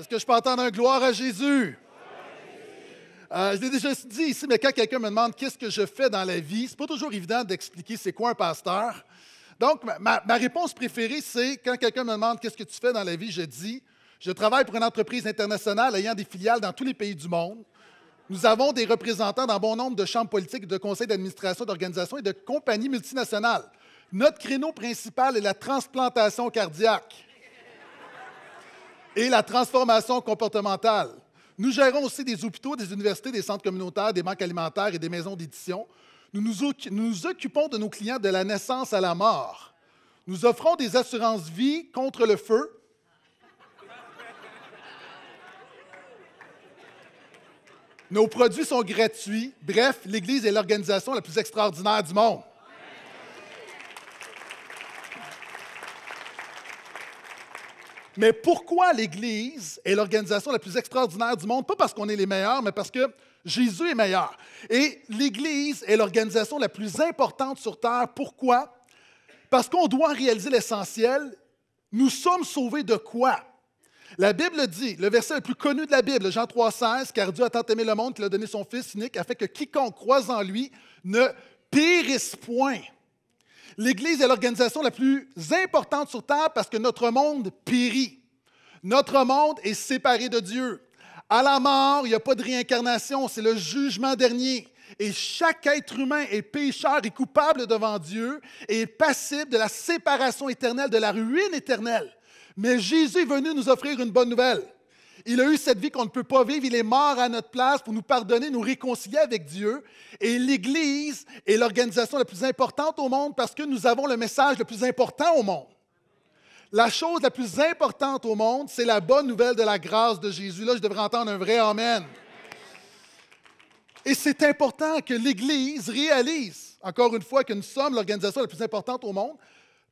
Est-ce que je peux entendre un gloire à Jésus? Euh, je l'ai déjà dit ici, mais quand quelqu'un me demande qu'est-ce que je fais dans la vie, c'est pas toujours évident d'expliquer c'est quoi un pasteur. Donc, ma, ma réponse préférée, c'est quand quelqu'un me demande qu'est-ce que tu fais dans la vie, je dis je travaille pour une entreprise internationale ayant des filiales dans tous les pays du monde. Nous avons des représentants dans bon nombre de chambres politiques, de conseils d'administration, d'organisations et de compagnies multinationales. Notre créneau principal est la transplantation cardiaque et la transformation comportementale. Nous gérons aussi des hôpitaux, des universités, des centres communautaires, des banques alimentaires et des maisons d'édition. Nous nous, occupons de nos clients de la naissance à la mort. Nous offrons des assurances vie contre le feu. Nos produits sont gratuits. Bref, l'Église est l'organisation la plus extraordinaire du monde. Mais pourquoi l'Église est l'organisation la plus extraordinaire du monde? Pas parce qu'on est les meilleurs, mais parce que Jésus est meilleur. Et l'Église est l'organisation la plus importante sur Terre. Pourquoi? Parce qu'on doit réaliser l'essentiel. Nous sommes sauvés de quoi? La Bible dit, le verset le plus connu de la Bible, Jean 3,16, car Dieu a tant aimé le monde qu'il a donné son Fils unique, afin que quiconque croise en lui ne périsse point, L'Église est l'organisation la plus importante sur Terre parce que notre monde périt. Notre monde est séparé de Dieu. À la mort, il n'y a pas de réincarnation, c'est le jugement dernier. Et chaque être humain est pécheur et coupable devant Dieu et est passible de la séparation éternelle, de la ruine éternelle. Mais Jésus est venu nous offrir une bonne nouvelle. Il a eu cette vie qu'on ne peut pas vivre. Il est mort à notre place pour nous pardonner, nous réconcilier avec Dieu. Et l'Église est l'organisation la plus importante au monde parce que nous avons le message le plus important au monde. La chose la plus importante au monde, c'est la bonne nouvelle de la grâce de Jésus. Là, je devrais entendre un vrai Amen. Et c'est important que l'Église réalise, encore une fois, que nous sommes l'organisation la plus importante au monde,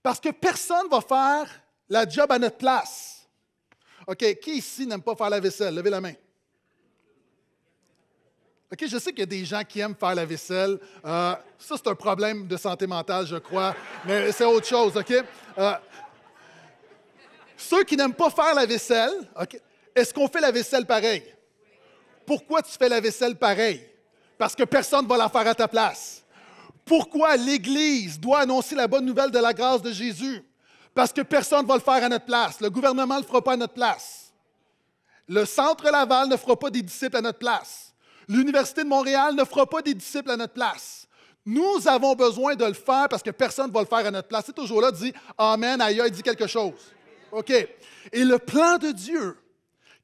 parce que personne ne va faire la job à notre place. OK, qui ici n'aime pas faire la vaisselle? Levez la main. OK, je sais qu'il y a des gens qui aiment faire la vaisselle. Euh, ça, c'est un problème de santé mentale, je crois, mais c'est autre chose, OK? Euh, ceux qui n'aiment pas faire la vaisselle, Ok. est-ce qu'on fait la vaisselle pareil? Pourquoi tu fais la vaisselle pareil? Parce que personne ne va la faire à ta place. Pourquoi l'Église doit annoncer la bonne nouvelle de la grâce de Jésus? parce que personne ne va le faire à notre place. Le gouvernement ne le fera pas à notre place. Le Centre Laval ne fera pas des disciples à notre place. L'Université de Montréal ne fera pas des disciples à notre place. Nous avons besoin de le faire parce que personne ne va le faire à notre place. C'est toujours là, dit Amen, aïe, dit quelque chose. OK. Et le plan de Dieu,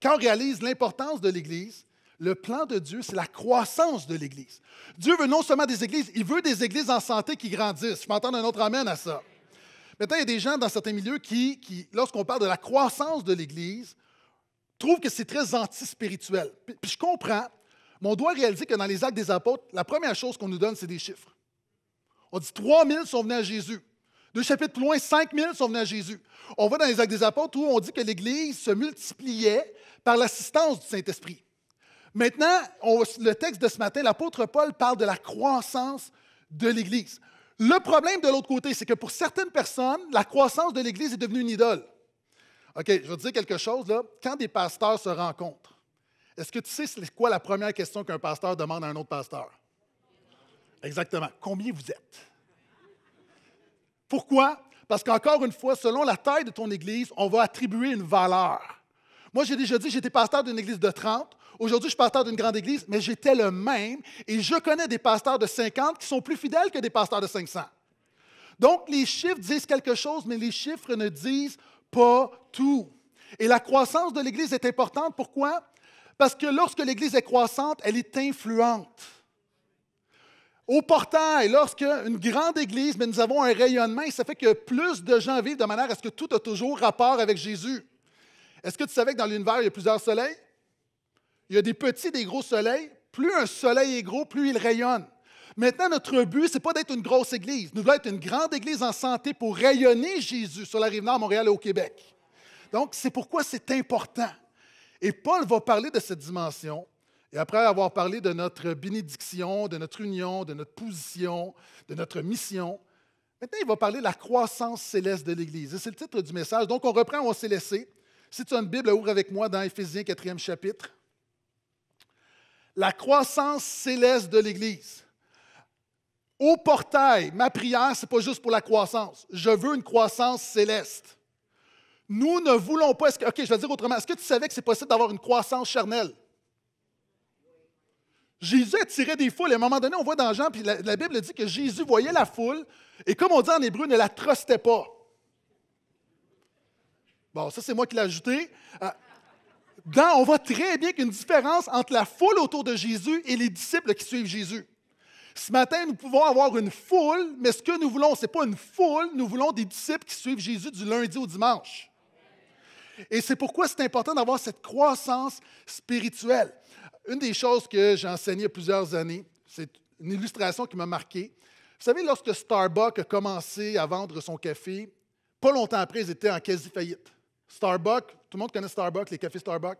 quand on réalise l'importance de l'Église, le plan de Dieu, c'est la croissance de l'Église. Dieu veut non seulement des églises, il veut des églises en santé qui grandissent. Je m'entends un autre amen à ça. Maintenant, il y a des gens dans certains milieux qui, lorsqu'on parle de la croissance de l'Église, trouvent que c'est très anti-spirituel. Puis, je comprends, mais on doit réaliser que dans les actes des apôtres, la première chose qu'on nous donne, c'est des chiffres. On dit 3 000 sont venus à Jésus. Deux chapitres plus loin, 5 000 sont venus à Jésus. On voit dans les actes des apôtres où on dit que l'Église se multipliait par l'assistance du Saint-Esprit. Maintenant, le texte de ce matin, l'apôtre Paul parle de la croissance de l'Église. Le problème de l'autre côté, c'est que pour certaines personnes, la croissance de l'Église est devenue une idole. OK, je vais te dire quelque chose, là. Quand des pasteurs se rencontrent, est-ce que tu sais c'est quoi la première question qu'un pasteur demande à un autre pasteur? Exactement. Combien vous êtes? Pourquoi? Parce qu'encore une fois, selon la taille de ton Église, on va attribuer une valeur. Moi, j'ai déjà dit, j'étais pasteur d'une Église de 30. Aujourd'hui, je suis pasteur d'une grande église, mais j'étais le même et je connais des pasteurs de 50 qui sont plus fidèles que des pasteurs de 500. Donc, les chiffres disent quelque chose, mais les chiffres ne disent pas tout. Et la croissance de l'Église est importante. Pourquoi? Parce que lorsque l'Église est croissante, elle est influente. Au portail, lorsque une grande Église, mais nous avons un rayonnement, ça fait que plus de gens vivent de manière à ce que tout a toujours rapport avec Jésus. Est-ce que tu savais que dans l'univers, il y a plusieurs soleils? il y a des petits, des gros soleils. Plus un soleil est gros, plus il rayonne. Maintenant, notre but, ce n'est pas d'être une grosse église. Nous voulons être une grande église en santé pour rayonner Jésus sur la rive nord, Montréal et au Québec. Donc, c'est pourquoi c'est important. Et Paul va parler de cette dimension. Et après avoir parlé de notre bénédiction, de notre union, de notre position, de notre mission, maintenant, il va parler de la croissance céleste de l'Église. c'est le titre du message. Donc, on reprend on s'est laissé. Si tu as une Bible, ouvre avec moi dans Éphésiens 4e chapitre la croissance céleste de l'Église. Au portail, ma prière, ce n'est pas juste pour la croissance. Je veux une croissance céleste. Nous ne voulons pas. OK, je vais dire autrement. Est-ce que tu savais que c'est possible d'avoir une croissance charnelle? Jésus attirait des foules. à un moment donné, on voit dans Jean, puis la, Bible dit que Jésus voyait la foule, et comme on dit en hébreu, ne la trustait pas. Bon, ça, c'est moi qui l'ai ajouté. Euh, on voit très bien qu'il y a une différence entre la foule autour de Jésus et les disciples qui suivent Jésus. Ce matin, nous pouvons avoir une foule, mais ce que nous voulons, ce n'est pas une foule, nous voulons des disciples qui suivent Jésus du lundi au dimanche. Et c'est pourquoi c'est important d'avoir cette croissance spirituelle. Une des choses que j'ai enseignées plusieurs années, c'est une illustration qui m'a marqué. Vous savez, lorsque Starbucks a commencé à vendre son café, pas longtemps après, ils étaient en quasi-faillite. Starbucks, tout le monde connaît Starbucks, les cafés Starbucks,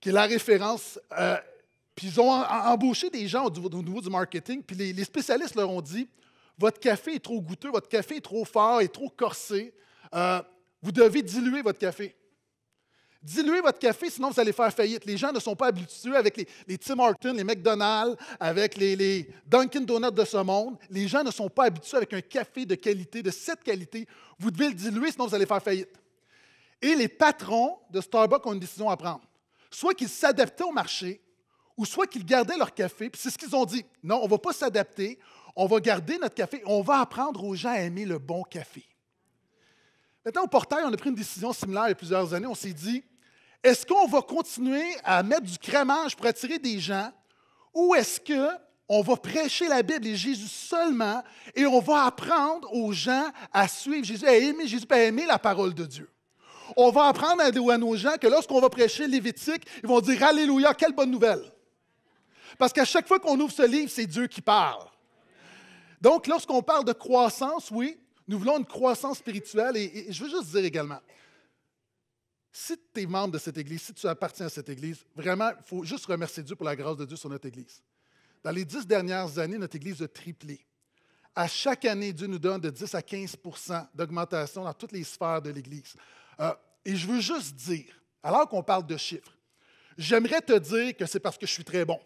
qui est la référence. Euh, puis ils ont embauché des gens au niveau, du marketing, puis les, spécialistes leur ont dit votre café est trop goûteux, votre café est trop fort, est trop corsé. Euh, vous devez diluer votre café. Diluer votre café, sinon vous allez faire faillite. Les gens ne sont pas habitués avec les, Tim Hortons, les McDonald's, avec les, les, Dunkin' Donuts de ce monde. Les gens ne sont pas habitués avec un café de qualité, de cette qualité. Vous devez le diluer, sinon vous allez faire faillite et les patrons de Starbucks ont une décision à prendre. Soit qu'ils s'adaptaient au marché, ou soit qu'ils gardaient leur café. Puis c'est ce qu'ils ont dit. Non, on ne va pas s'adapter, on va garder notre café, on va apprendre aux gens à aimer le bon café. Maintenant, au portail, on a pris une décision similaire il y a plusieurs années. On s'est dit, est-ce qu'on va continuer à mettre du crémage pour attirer des gens, ou est-ce qu'on va prêcher la Bible et Jésus seulement, et on va apprendre aux gens à suivre Jésus, à aimer Jésus, à aimer la parole de Dieu on va apprendre à, nos gens que lorsqu'on va prêcher Lévitique, ils vont dire Alléluia, quelle bonne nouvelle. Parce qu'à chaque fois qu'on ouvre ce livre, c'est Dieu qui parle. Donc, lorsqu'on parle de croissance, oui, nous voulons une croissance spirituelle. Et, et je veux juste dire également, si tu es membre de cette Église, si tu appartiens à cette Église, vraiment, il faut juste remercier Dieu pour la grâce de Dieu sur notre Église. Dans les dix dernières années, notre Église a triplé. À chaque année, Dieu nous donne de 10 à 15 d'augmentation dans toutes les sphères de l'Église. Euh, et je veux juste dire, alors qu'on parle de chiffres, j'aimerais te dire que c'est parce que je suis très bon.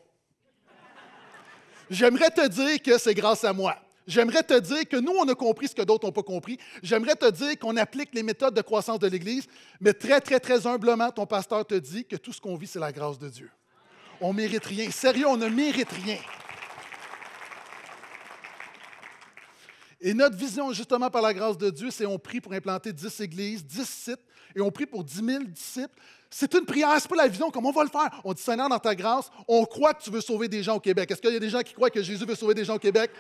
J'aimerais te dire que c'est grâce à moi. J'aimerais te dire que nous, on a compris ce que d'autres n'ont pas compris. J'aimerais te dire qu'on applique les méthodes de croissance de l'Église, mais très, très, très humblement, ton pasteur te dit que tout ce qu'on vit, c'est la grâce de Dieu. On ne mérite rien. Sérieux, on ne mérite rien. Et notre vision, justement, par la grâce de Dieu, c'est on prie pour implanter 10 églises, 10 sites, et on prie pour 10 000 disciples. C'est une prière, c'est pas la vision comme on va le faire. On dit Seigneur, dans ta grâce, on croit que tu veux sauver des gens au Québec. Est-ce qu'il y a des gens qui croient que Jésus veut sauver des gens au Québec?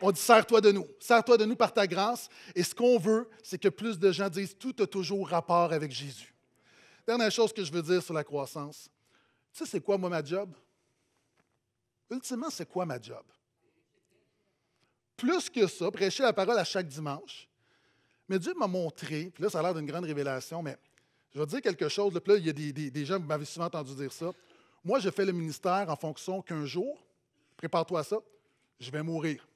On dit Sers-toi de nous, sers-toi de nous par ta grâce. Et ce qu'on veut, c'est que plus de gens disent Tout a toujours rapport avec Jésus. Dernière chose que je veux dire sur la croissance. Tu sais, c'est quoi, moi, ma job? Ultimement, c'est quoi ma job? plus que ça, prêcher la parole à chaque dimanche. Mais Dieu m'a montré, puis là, ça a l'air d'une grande révélation, mais je vais dire quelque chose. Puis là, il y a des, gens, qui m'avaient souvent entendu dire ça. Moi, je fais le ministère en fonction qu'un jour, prépare-toi à ça, je vais mourir.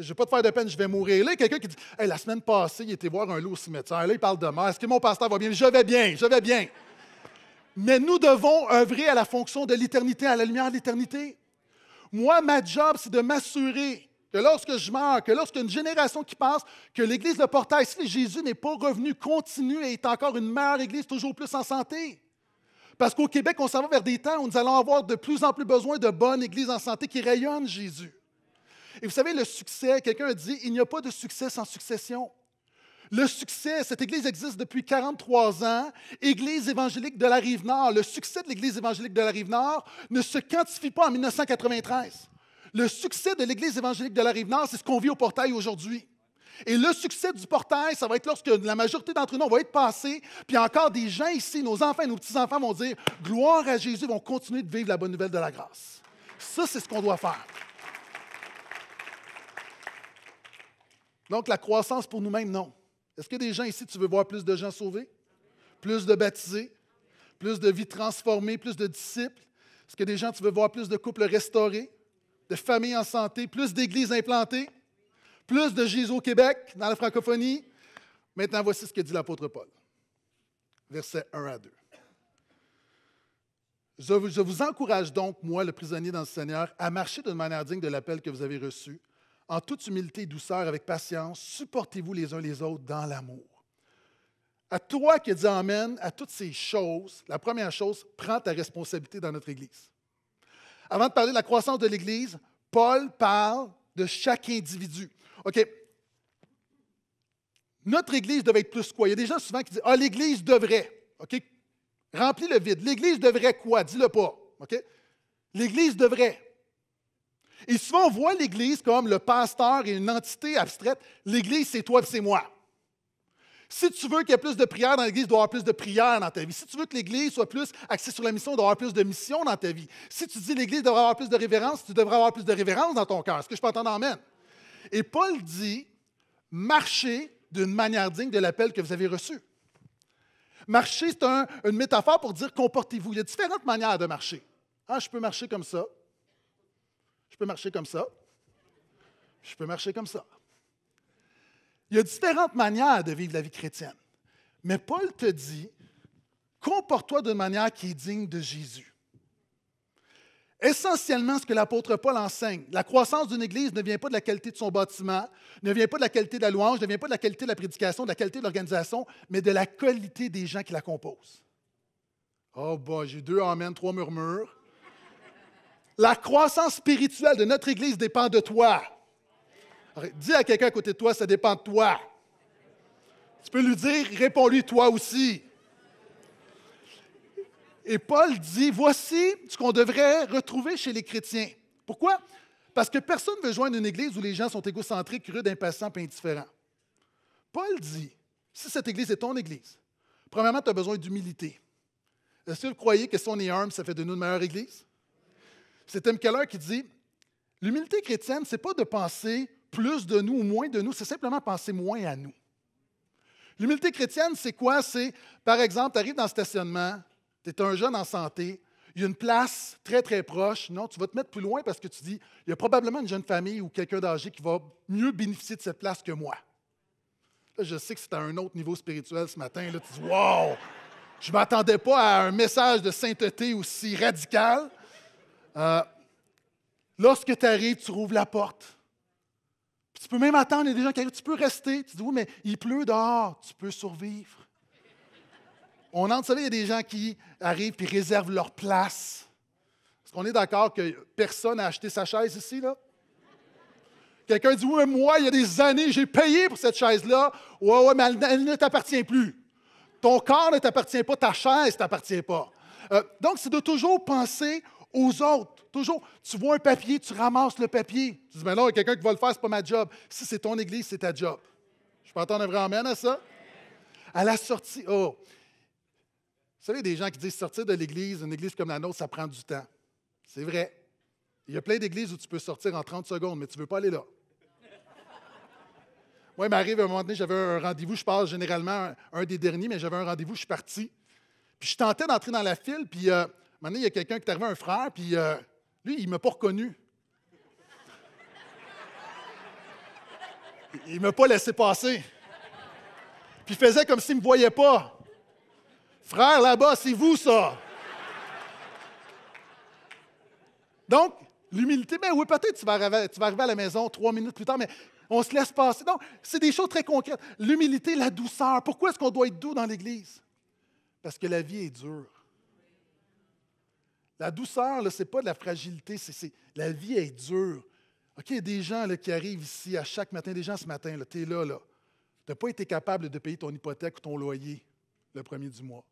Je ne vais pas te faire de peine, je vais mourir. Là, il y a quelqu'un qui dit La semaine passée, il était voir un loup au cimetière. Là, il parle de mort. Est-ce que mon pasteur va bien Je vais bien, je vais bien. Mais nous devons œuvrer à la fonction de l'éternité, à la lumière de l'éternité. Moi, ma job, c'est de m'assurer que lorsque je meurs, que une génération qui passe, que l'Église de portail, si Jésus n'est pas revenu, continue et est encore une meilleure Église, toujours plus en santé. Parce qu'au Québec, on s'en va vers des temps où nous allons avoir de plus en plus besoin de bonnes églises en santé qui rayonnent Jésus. Et vous savez, le succès, quelqu'un a dit, il n'y a pas de succès sans succession. Le succès, cette Église existe depuis 43 ans, Église évangélique de la Rive-Nord. Le succès de l'Église évangélique de la Rive-Nord ne se quantifie pas en 1993. Le succès de l'Église évangélique de la Rive-Nord, c'est ce qu'on vit au portail aujourd'hui. Et le succès du portail, ça va être lorsque la majorité d'entre nous, vont va être passés, puis encore des gens ici, nos enfants et nos petits-enfants vont dire Gloire à Jésus, vont continuer de vivre la bonne nouvelle de la grâce. Ça, c'est ce qu'on doit faire. Donc, la croissance pour nous-mêmes, non. Est-ce qu'il y a des gens ici, tu veux voir plus de gens sauvés? Plus de baptisés? Plus de vies transformées? Plus de disciples? Est-ce qu'il y a des gens, tu veux voir plus de couples restaurés? De familles en santé? Plus d'églises implantées? Plus de Jésus au Québec, dans la francophonie? Maintenant, voici ce que dit l'apôtre Paul. Versets 1 à 2. Je vous, encourage donc, moi, le prisonnier dans le Seigneur, à marcher d'une manière digne de l'appel que vous avez reçu, en toute humilité et douceur, avec patience, supportez-vous les uns les autres dans l'amour. À toi qui dis Amen, à toutes ces choses, la première chose, prends ta responsabilité dans notre Église. Avant de parler de la croissance de l'Église, Paul parle de chaque individu. OK. Notre Église devait être plus quoi? Il y a des gens souvent qui disent Ah, l'Église devrait. OK. Remplis le vide. L'Église devrait quoi? Dis-le pas. OK? L'Église devrait. Et souvent, on voit l'Église comme le pasteur et une entité abstraite. L'Église, c'est toi et c'est moi. Si tu veux qu'il y ait plus de prières dans l'Église, il doit y avoir plus de prières dans ta vie. Si tu veux que l'Église soit plus axée sur la mission, il doit y avoir plus de missions dans ta vie. Si tu dis l'Église devrait avoir plus de révérence, tu devrais avoir plus de révérence dans ton cœur. Est-ce que je peux entendre Amen? Et Paul dit marchez d'une manière digne de l'appel que vous avez reçu. Marcher, c'est une métaphore pour dire comportez-vous. Il y a différentes manières de marcher. Hein, je peux marcher comme ça, peux marcher comme ça, je peux marcher comme ça. Il y a différentes manières de vivre la vie chrétienne. Mais Paul te dit, comporte-toi d'une manière qui est digne de Jésus. Essentiellement, ce que l'apôtre Paul enseigne, la croissance d'une Église ne vient pas de la qualité de son bâtiment, ne vient pas de la qualité de la louange, ne vient pas de la qualité de la prédication, de la qualité de l'organisation, mais de la qualité des gens qui la composent. Oh bah, j'ai deux amens, trois murmures. La croissance spirituelle de notre Église dépend de toi. dis à quelqu'un à côté de toi, ça dépend de toi. Tu peux lui dire, réponds-lui toi aussi. Et Paul dit, voici ce qu'on devrait retrouver chez les chrétiens. Pourquoi? Parce que personne ne veut joindre une église où les gens sont égocentriques, rudes, impatients et indifférents. Paul dit, si cette église est ton église, premièrement, tu as besoin d'humilité. Est-ce que vous croyez que si on est ça fait de nous une meilleure église? C'est Tim Keller qui dit L'humilité chrétienne, ce n'est pas de penser plus de nous ou moins de nous, c'est simplement penser moins à nous. L'humilité chrétienne, c'est quoi? C'est, par exemple, tu arrives dans le stationnement, tu es un jeune en santé, il y a une place très, très proche. Non, tu vas te mettre plus loin parce que tu dis, il y a probablement une jeune famille ou quelqu'un d'âgé qui va mieux bénéficier de cette place que moi. Là, je sais que c'est à un autre niveau spirituel ce matin. Là, tu dis, wow! Je ne m'attendais pas à un message de sainteté aussi radical. Euh, lorsque tu arrives, tu rouvres la porte. tu peux même attendre, il y a des gens qui arrivent, tu peux rester. Tu dis, oui, mais il pleut dehors, tu peux survivre. On entre, il y a des gens qui arrivent et réservent leur place. Est-ce qu'on est, d'accord que personne n'a acheté sa chaise ici, là? Quelqu'un dit, oui, moi, il y a des années, j'ai payé pour cette chaise-là. Ouais, ouais, mais elle, ne t'appartient plus. Ton corps ne t'appartient pas, ta chaise ne t'appartient pas. Euh, donc, c'est de toujours penser aux autres. Toujours, tu vois un papier, tu ramasses le papier. Tu dis, mais ben là, il y a quelqu'un qui va le faire, c'est pas ma job. Si c'est ton église, c'est ta job. Je peux entendre un vrai amen à ça? À la sortie, oh. Vous savez, des gens qui disent sortir de l'église, une église comme la nôtre, ça prend du temps. C'est vrai. Il y a plein d'églises où tu peux sortir en 30 secondes, mais tu ne veux pas aller là. Moi, il m'arrive à un moment donné, j'avais un rendez-vous, je passe généralement un, des derniers, mais j'avais un rendez-vous, je suis parti. Puis je tentais d'entrer dans la file, puis euh, Maintenant, il y a quelqu'un qui est arrivé, un frère, puis euh, lui, il ne m'a pas reconnu. Il ne m'a pas laissé passer. Puis il faisait comme s'il ne me voyait pas. Frère, là-bas, c'est vous, ça. Donc, l'humilité, ben oui, peut-être tu tu vas arriver à la maison trois minutes plus tard, mais on se laisse passer. Donc, c'est des choses très concrètes. L'humilité, la douceur. Pourquoi est-ce qu'on doit être doux dans l'Église? Parce que la vie est dure. La douceur, ce n'est pas de la fragilité, c'est, la vie est dure. OK, il y a des gens qui arrivent ici à chaque matin, des gens ce matin, tu es là, là. tu n'as pas été capable de payer ton hypothèque ou ton loyer le premier du mois.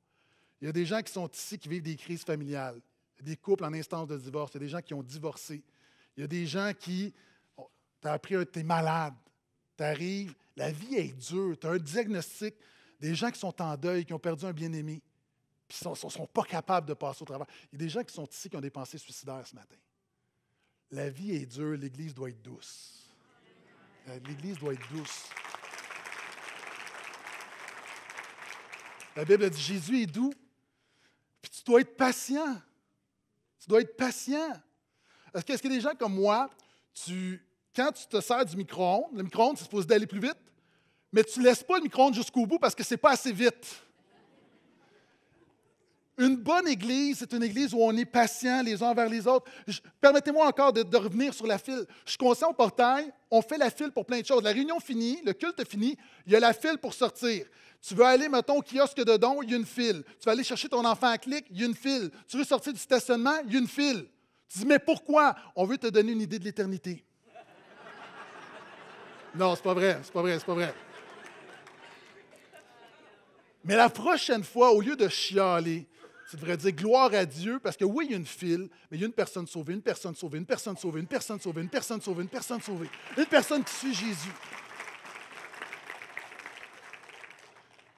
Il y a des gens qui sont ici qui vivent des crises familiales, des couples en instance de divorce, il y a des gens qui ont divorcé, il y a des gens qui, oh, tu as appris, tu es malade, tu arrives, la vie est dure, tu as un diagnostic, des gens qui sont en deuil, qui ont perdu un bien-aimé puis ils ne sont, pas capables de passer au travers. Il y a des gens qui sont ici qui ont des pensées suicidaires ce matin. La vie est dure, l'Église doit être douce. Euh, L'Église doit être douce. La Bible dit Jésus est doux, puis tu dois être patient. Tu dois être patient. Est-ce qu'il y a des gens comme moi, tu, quand tu te sers du micro-ondes, le micro-ondes, c'est supposé d'aller plus vite, mais tu ne laisses pas le micro-ondes jusqu'au bout parce que ce n'est pas assez vite. Une bonne église, c'est une église où on est patient les uns envers les autres. Permettez-moi encore de, revenir sur la file. Je suis conscient au portail, on fait la file pour plein de choses. La réunion finie, le culte fini, il y a la file pour sortir. Tu veux aller, mettons, au kiosque de dons, il y a une file. Tu veux aller chercher ton enfant à clic, il y a une file. Tu veux sortir du stationnement, il y a une file. Tu dis, mais pourquoi? On veut te donner une idée de l'éternité. Non, c'est pas vrai, c'est pas vrai, c'est pas vrai. Mais la prochaine fois, au lieu de chialer, tu devrais dire gloire à Dieu, parce que oui, il y a une file, mais il y a une personne sauvée, une personne sauvée, une personne sauvée, une personne sauvée, une personne sauvée, une personne sauvée, une personne qui suit Jésus.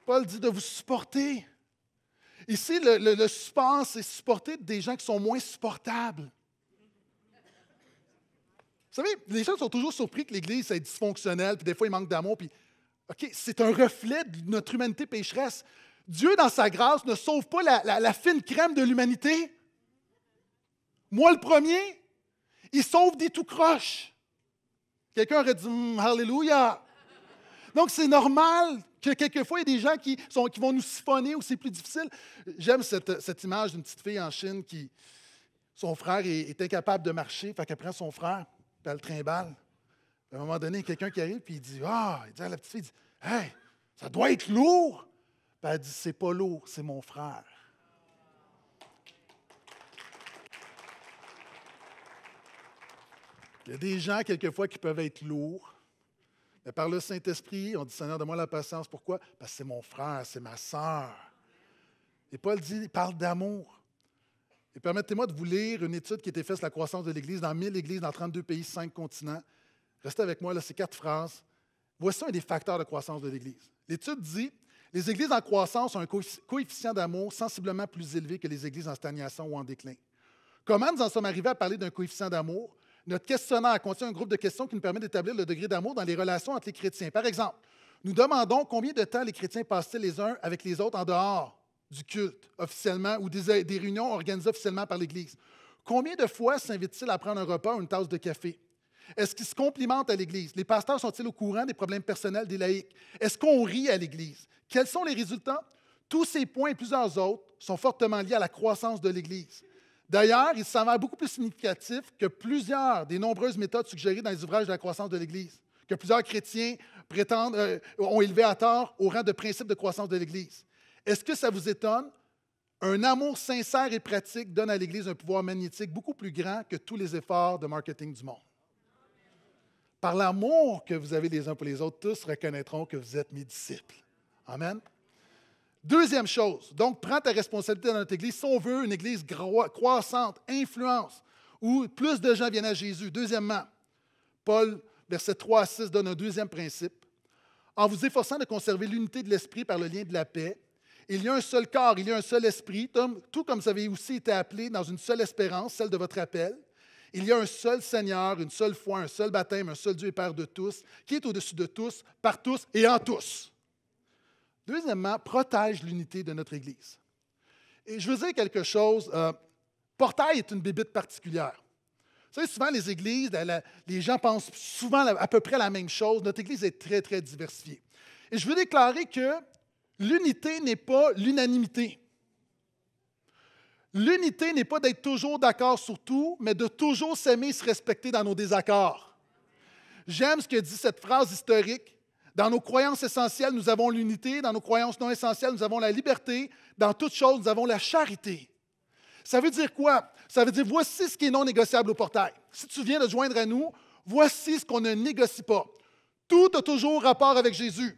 Paul dit de vous supporter. Ici, le, le, le c'est supporter des gens qui sont moins supportables. Vous savez, les gens sont toujours surpris que l'Église est dysfonctionnelle, puis des fois, il manque d'amour, puis OK, c'est un reflet de notre humanité pécheresse. Dieu, dans sa grâce, ne sauve pas la, fine crème de l'humanité. Moi, le premier, il sauve des tout croches. Quelqu'un aurait dit hmm, Alléluia. Donc, c'est normal que quelquefois, il y ait des gens qui, vont nous siphonner ou c'est plus difficile. J'aime cette, image d'une petite fille en Chine qui, son frère est, incapable de marcher, fait qu'elle son frère, puis elle le trimballe. À un moment donné, quelqu'un qui arrive, puis il dit Ah, il dit à la petite fille, Hey, ça doit être lourd elle dit C'est pas lourd, c'est mon frère. Il y a des gens, quelquefois, qui peuvent être lourds. Mais par le Saint-Esprit, on dit Seigneur, donne-moi la patience. Pourquoi? Parce que c'est mon frère, c'est ma sœur. Et Paul dit il parle d'amour. Et permettez-moi de vous lire une étude qui a été faite sur la croissance de l'Église dans 1000 églises, dans 32 pays, 5 continents. Restez avec moi, là, c'est quatre phrases. Voici un des facteurs de croissance de l'Église. L'étude dit les églises en croissance ont un coefficient d'amour sensiblement plus élevé que les églises en stagnation ou en déclin. Comment nous en sommes arrivés à parler d'un coefficient d'amour? Notre questionnaire contient un groupe de questions qui nous permet d'établir le degré d'amour dans les relations entre les chrétiens. Par exemple, nous demandons combien de temps les chrétiens passent-ils les uns avec les autres en dehors du culte officiellement ou des, réunions organisées officiellement par l'Église. Combien de fois s'invitent-ils à prendre un repas ou une tasse de café? Est-ce qu'ils se complimentent à l'Église? Les pasteurs sont-ils au courant des problèmes personnels des laïcs? Est-ce qu'on rit à l'Église? Quels sont les résultats? Tous ces points et plusieurs autres sont fortement liés à la croissance de l'Église. D'ailleurs, il s'avère beaucoup plus significatif que plusieurs des nombreuses méthodes suggérées dans les ouvrages de la croissance de l'Église, que plusieurs chrétiens prétendent, euh, ont élevé à tort au rang de principe de croissance de l'Église. Est-ce que ça vous étonne? Un amour sincère et pratique donne à l'Église un pouvoir magnétique beaucoup plus grand que tous les efforts de marketing du monde. Par l'amour que vous avez les uns pour les autres, tous reconnaîtront que vous êtes mes disciples. Amen. Deuxième chose, donc prends ta responsabilité dans notre Église. Si on veut une Église croissante, influence, où plus de gens viennent à Jésus. Deuxièmement, Paul, verset 3 à 6, donne un deuxième principe. En vous efforçant de conserver l'unité de l'esprit par le lien de la paix, il y a un seul corps, il y a un seul esprit, tout comme vous avez aussi été appelés dans une seule espérance, celle de votre appel. Il y a un seul Seigneur, une seule foi, un seul baptême, un seul Dieu et Père de tous, qui est au-dessus de tous, par tous et en tous. Deuxièmement, protège l'unité de notre Église. Et je veux dire quelque chose. Euh, portail est une bébite particulière. Vous savez, souvent, les églises, les gens pensent souvent à peu près la même chose. Notre église est très, très diversifiée. Et je veux déclarer que l'unité n'est pas l'unanimité. L'unité n'est pas d'être toujours d'accord sur tout, mais de toujours s'aimer et se respecter dans nos désaccords. J'aime ce que dit cette phrase historique dans nos croyances essentielles, nous avons l'unité. Dans nos croyances non essentielles, nous avons la liberté. Dans toutes choses, nous avons la charité. Ça veut dire quoi? Ça veut dire voici ce qui est non négociable au portail. Si tu viens de joindre à nous, voici ce qu'on ne négocie pas. Tout a toujours rapport avec Jésus.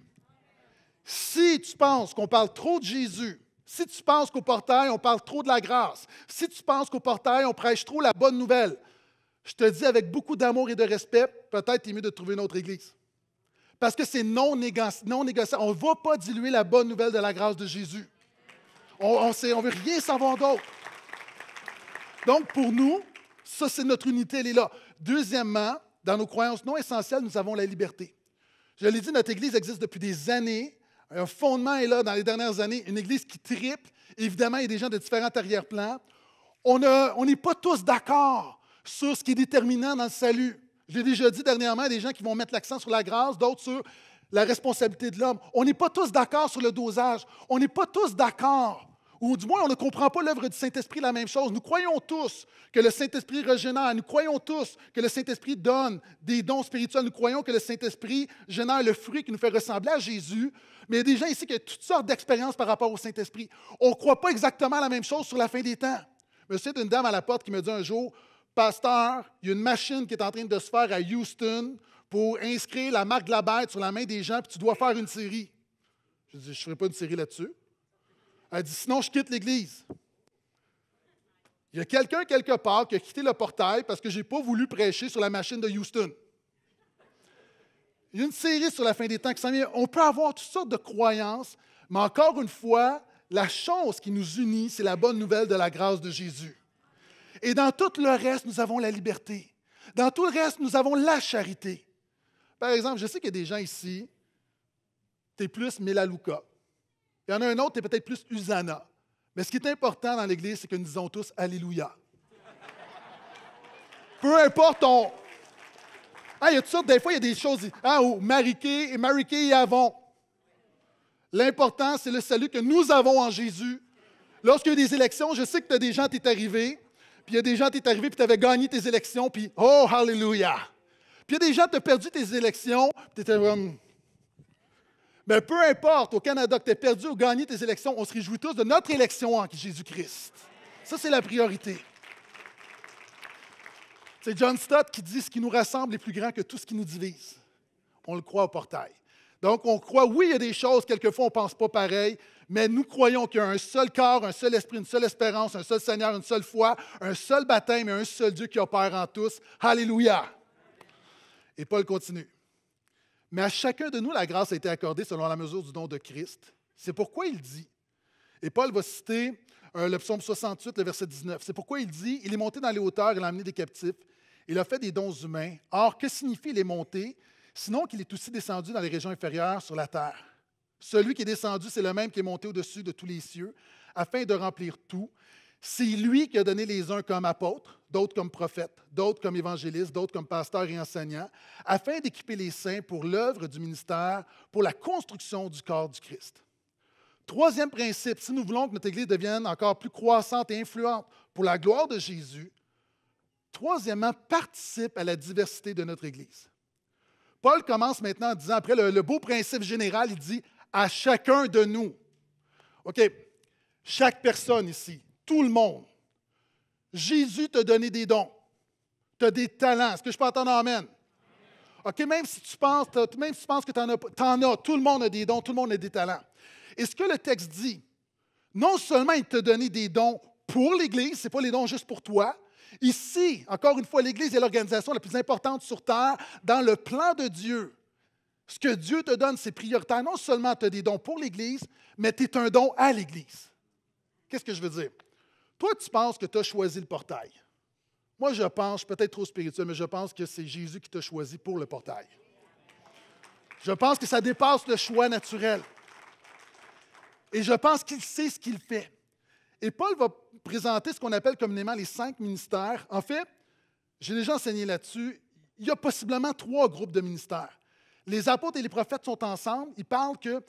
Si tu penses qu'on parle trop de Jésus, si tu penses qu'au portail, on parle trop de la grâce, si tu penses qu'au portail, on prêche trop la bonne nouvelle, je te dis avec beaucoup d'amour et de respect, peut-être il est mieux de trouver une autre église. Parce que c'est non, négociable. on ne va pas diluer la bonne nouvelle de la grâce de Jésus. On ne veut rien savoir d'autre. Donc, pour nous, ça, c'est notre unité, elle est là. Deuxièmement, dans nos croyances non essentielles, nous avons la liberté. Je l'ai dit, notre Église existe depuis des années. Un fondement est là dans les dernières années, une Église qui triple. Évidemment, il y a des gens de différents arrière-plans. On n'est pas tous d'accord sur ce qui est déterminant dans le salut. J'ai déjà dit dernièrement, des gens qui vont mettre l'accent sur la grâce, d'autres sur la responsabilité de l'homme. On n'est pas tous d'accord sur le dosage. On n'est pas tous d'accord. Ou du moins, on ne comprend pas l'œuvre du Saint-Esprit la même chose. Nous croyons tous que le Saint-Esprit régénère. Nous croyons tous que le Saint-Esprit donne des dons spirituels. Nous croyons que le Saint-Esprit génère le fruit qui nous fait ressembler à Jésus. Mais il y a des gens ici qui ont toutes sortes d'expériences par rapport au Saint-Esprit. On ne croit pas exactement la même chose sur la fin des temps. c'est une dame à la porte qui me dit un jour, Pasteur, il y a une machine qui est en train de se faire à Houston pour inscrire la marque de la bête sur la main des gens, puis tu dois faire une série. Je dis, je ne ferai pas une série là-dessus. Elle dit, sinon, je quitte l'Église. Il y a quelqu'un quelque part qui a quitté le portail parce que je n'ai pas voulu prêcher sur la machine de Houston. Il y a une série sur la fin des temps qui s'en vient. On peut avoir toutes sortes de croyances, mais encore une fois, la chose qui nous unit, c'est la bonne nouvelle de la grâce de Jésus. Et dans tout le reste, nous avons la liberté. Dans tout le reste, nous avons la charité. Par exemple, je sais qu'il y a des gens ici, tu es plus Melalouka. Il y en a un autre, tu es peut-être plus Usana. Mais ce qui est important dans l'Église, c'est que nous disons tous Alléluia. Peu importe ton. Ah, il y a toutes sortes, des fois, il y a des choses. Ah, ou et Mariqué y avons. L'important, c'est le salut que nous avons en Jésus. Lorsqu'il y a des élections, je sais que tu as des gens, qui sont arrivé. Puis il y a des gens, tu arrivé, puis tu avais gagné tes élections, puis oh, hallelujah! Puis il y a des gens, tu perdu tes élections, puis tu étais Mais peu importe, au Canada, que tu aies perdu ou gagné tes élections, on se réjouit tous de notre élection en Jésus-Christ. Ça, c'est la priorité. C'est John Stott qui dit ce qui nous rassemble est plus grand que tout ce qui nous divise. On le croit au portail. Donc, on croit, oui, il y a des choses, quelquefois, on ne pense pas pareil, mais nous croyons qu'il y a un seul corps, un seul esprit, une seule espérance, un seul Seigneur, une seule foi, un seul baptême et un seul Dieu qui opère en tous. Alléluia. Et Paul continue. Mais à chacun de nous, la grâce a été accordée selon la mesure du don de Christ. C'est pourquoi il dit, et Paul va citer euh, le psaume 68, le verset 19, c'est pourquoi il dit, il est monté dans les hauteurs, il a amené des captifs, il a fait des dons humains. Or, que signifie les montées, sinon qu'il est aussi descendu dans les régions inférieures sur la terre? Celui qui est descendu, c'est le même qui est monté au-dessus de tous les cieux, afin de remplir tout. C'est lui qui a donné les uns comme apôtres, d'autres comme prophètes, d'autres comme évangélistes, d'autres comme pasteurs et enseignants, afin d'équiper les saints pour l'œuvre du ministère, pour la construction du corps du Christ. Troisième principe, si nous voulons que notre Église devienne encore plus croissante et influente pour la gloire de Jésus, troisièmement, participe à la diversité de notre Église. Paul commence maintenant en disant, après le, le beau principe général, il dit, à chacun de nous. OK, chaque personne ici, tout le monde. Jésus t'a donné des dons, T'as des talents. Est-ce que je peux entendre Amen? OK, même si tu penses, même si tu penses que tu en as. Tout le monde a des dons, tout le monde a des talents. Et ce que le texte dit, non seulement il t'a donné des dons pour l'Église, ce n'est pas les dons juste pour toi. Ici, encore une fois, l'Église est l'organisation la plus importante sur Terre dans le plan de Dieu ce que Dieu te donne, c'est prioritaire. Non seulement tu as des dons pour l'Église, mais tu es un don à l'Église. Qu'est-ce que je veux dire? Toi, tu penses que tu as choisi le portail. Moi, je pense, peut-être trop spirituel, mais je pense que c'est Jésus qui t'a choisi pour le portail. Je pense que ça dépasse le choix naturel. Et je pense qu'il sait ce qu'il fait. Et Paul va présenter ce qu'on appelle communément les cinq ministères. En fait, j'ai déjà enseigné là-dessus. Il y a possiblement trois groupes de ministères. Les apôtres et les prophètes sont ensemble. Ils parlent que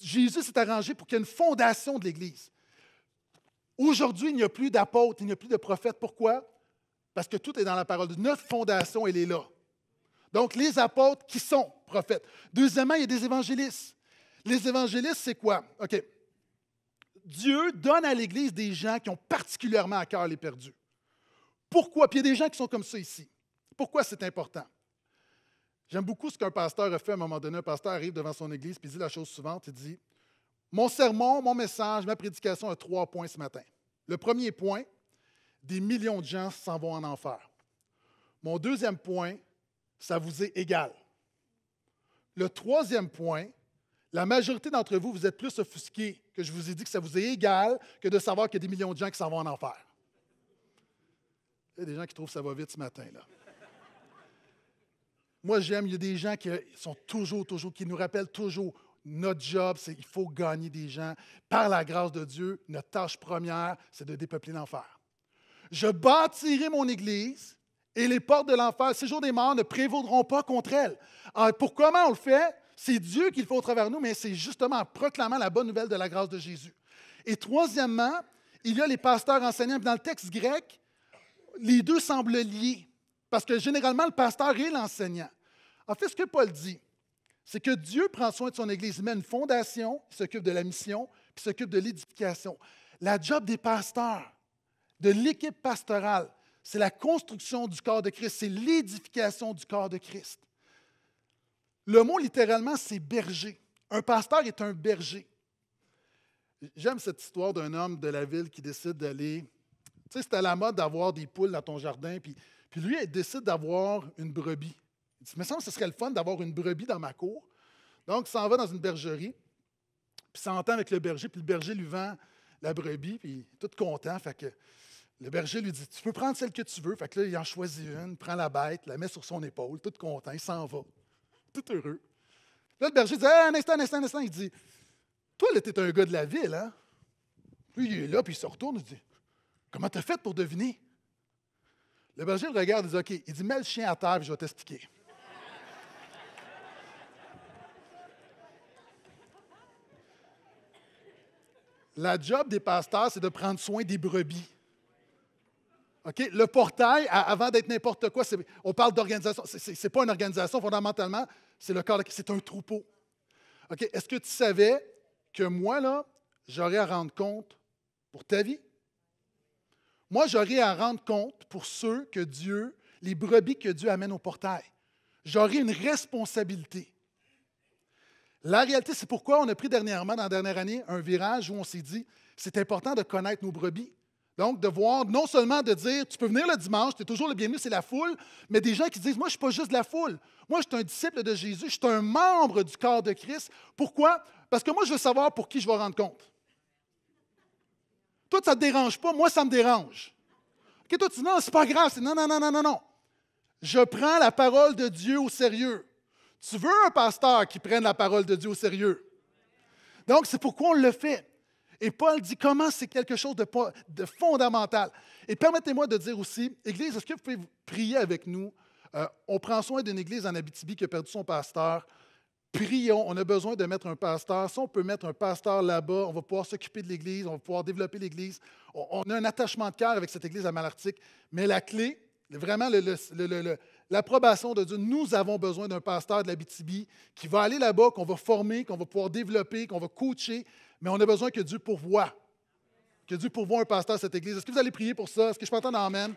Jésus s'est arrangé pour qu'il y ait une fondation de l'Église. Aujourd'hui, il n'y a plus d'apôtres, il n'y a plus de prophètes. Pourquoi? Parce que tout est dans la parole. Notre fondation, elle est là. Donc, les apôtres qui sont prophètes. Deuxièmement, il y a des évangélistes. Les évangélistes, c'est quoi? OK. Dieu donne à l'Église des gens qui ont particulièrement à cœur les perdus. Pourquoi? Puis il y a des gens qui sont comme ça ici. Pourquoi c'est important? J'aime beaucoup ce qu'un pasteur a fait à un moment donné. Un pasteur arrive devant son église et dit la chose suivante. Il dit, mon sermon, mon message, ma prédication a trois points ce matin. Le premier point, des millions de gens s'en vont en enfer. Mon deuxième point, ça vous est égal. Le troisième point, la majorité d'entre vous, vous êtes plus offusqués que je vous ai dit que ça vous est égal que de savoir qu'il y a des millions de gens qui s'en vont en enfer. Il y a des gens qui trouvent que ça va vite ce matin, là. Moi, j'aime, il y a des gens qui sont toujours, toujours, qui nous rappellent toujours notre job, c'est il faut gagner des gens. Par la grâce de Dieu, notre tâche première, c'est de dépeupler l'enfer. Je bâtirai mon Église et les portes de l'enfer, le séjour des morts, ne prévaudront pas contre elle. Alors, pour comment on le fait? C'est Dieu qui le fait au travers de nous, mais c'est justement en proclamant la bonne nouvelle de la grâce de Jésus. Et troisièmement, il y a les pasteurs enseignants. Dans le texte grec, les deux semblent liés. Parce que généralement, le pasteur est l'enseignant. En fait, ce que Paul dit, c'est que Dieu prend soin de son Église. Il met une fondation, il s'occupe de la mission, puis s'occupe de l'édification. La job des pasteurs, de l'équipe pastorale, c'est la construction du corps de Christ, c'est l'édification du corps de Christ. Le mot littéralement, c'est berger. Un pasteur est un berger. J'aime cette histoire d'un homme de la ville qui décide d'aller. Tu sais, c'était à la mode d'avoir des poules dans ton jardin, puis puis lui, il décide d'avoir une brebis. Il dit, mais ça ce serait le fun d'avoir une brebis dans ma cour. Donc, il s'en va dans une bergerie, puis s'entend avec le berger, puis le berger lui vend la brebis, puis il tout content. Fait que le berger lui dit Tu peux prendre celle que tu veux. Fait que là, il en choisit une, prend la bête, la met sur son épaule, tout content, il s'en va, tout heureux. Là, le berger dit Un instant, un instant, un instant. Il dit Toi, là, t'es un gars de la ville, hein Puis il est là, puis il se retourne, il dit Comment t'as fait pour deviner le le regarde et dit OK. Il dit Mets le chien à terre puis je vais t'expliquer. La job des pasteurs, c'est de prendre soin des brebis. Ok, Le portail, avant d'être n'importe quoi, on parle d'organisation. Ce n'est pas une organisation, fondamentalement, c'est le corps, c'est un troupeau. Ok, Est-ce que tu savais que moi, là, j'aurais à rendre compte pour ta vie, moi, j'aurai à rendre compte pour ceux que Dieu, les brebis que Dieu amène au portail. J'aurai une responsabilité. La réalité, c'est pourquoi on a pris dernièrement, dans la dernière année, un virage où on s'est dit, c'est important de connaître nos brebis. Donc, de voir, non seulement de dire, tu peux venir le dimanche, tu es toujours le bienvenu, c'est la foule, mais des gens qui disent, moi, je ne suis pas juste de la foule. Moi, je suis un disciple de Jésus, je suis un membre du corps de Christ. Pourquoi? Parce que moi, je veux savoir pour qui je vais rendre compte. Toi, ça ne te dérange pas, moi, ça me dérange. OK, toi, tu dis non, c'est pas grave. Non, non, non, non, non, non. Je prends la parole de Dieu au sérieux. Tu veux un pasteur qui prenne la parole de Dieu au sérieux. Donc, c'est pourquoi on le fait. Et Paul dit comment c'est quelque chose de, fondamental. Et permettez-moi de dire aussi, Église, est-ce que vous pouvez prier avec nous? Euh, on prend soin d'une Église en Abitibi qui a perdu son pasteur. Prions, on a besoin de mettre un pasteur. Si on peut mettre un pasteur là-bas, on va pouvoir s'occuper de l'Église, on va pouvoir développer l'Église. On a un attachement de cœur avec cette Église à Malartic. Mais la clé, vraiment l'approbation de Dieu, nous avons besoin d'un pasteur de la BTB qui va aller là-bas, qu'on va former, qu'on va pouvoir développer, qu'on va coacher. Mais on a besoin que Dieu pourvoie. Que Dieu pourvoie un pasteur à cette Église. Est-ce que vous allez prier pour ça? Est-ce que je peux entendre Amen?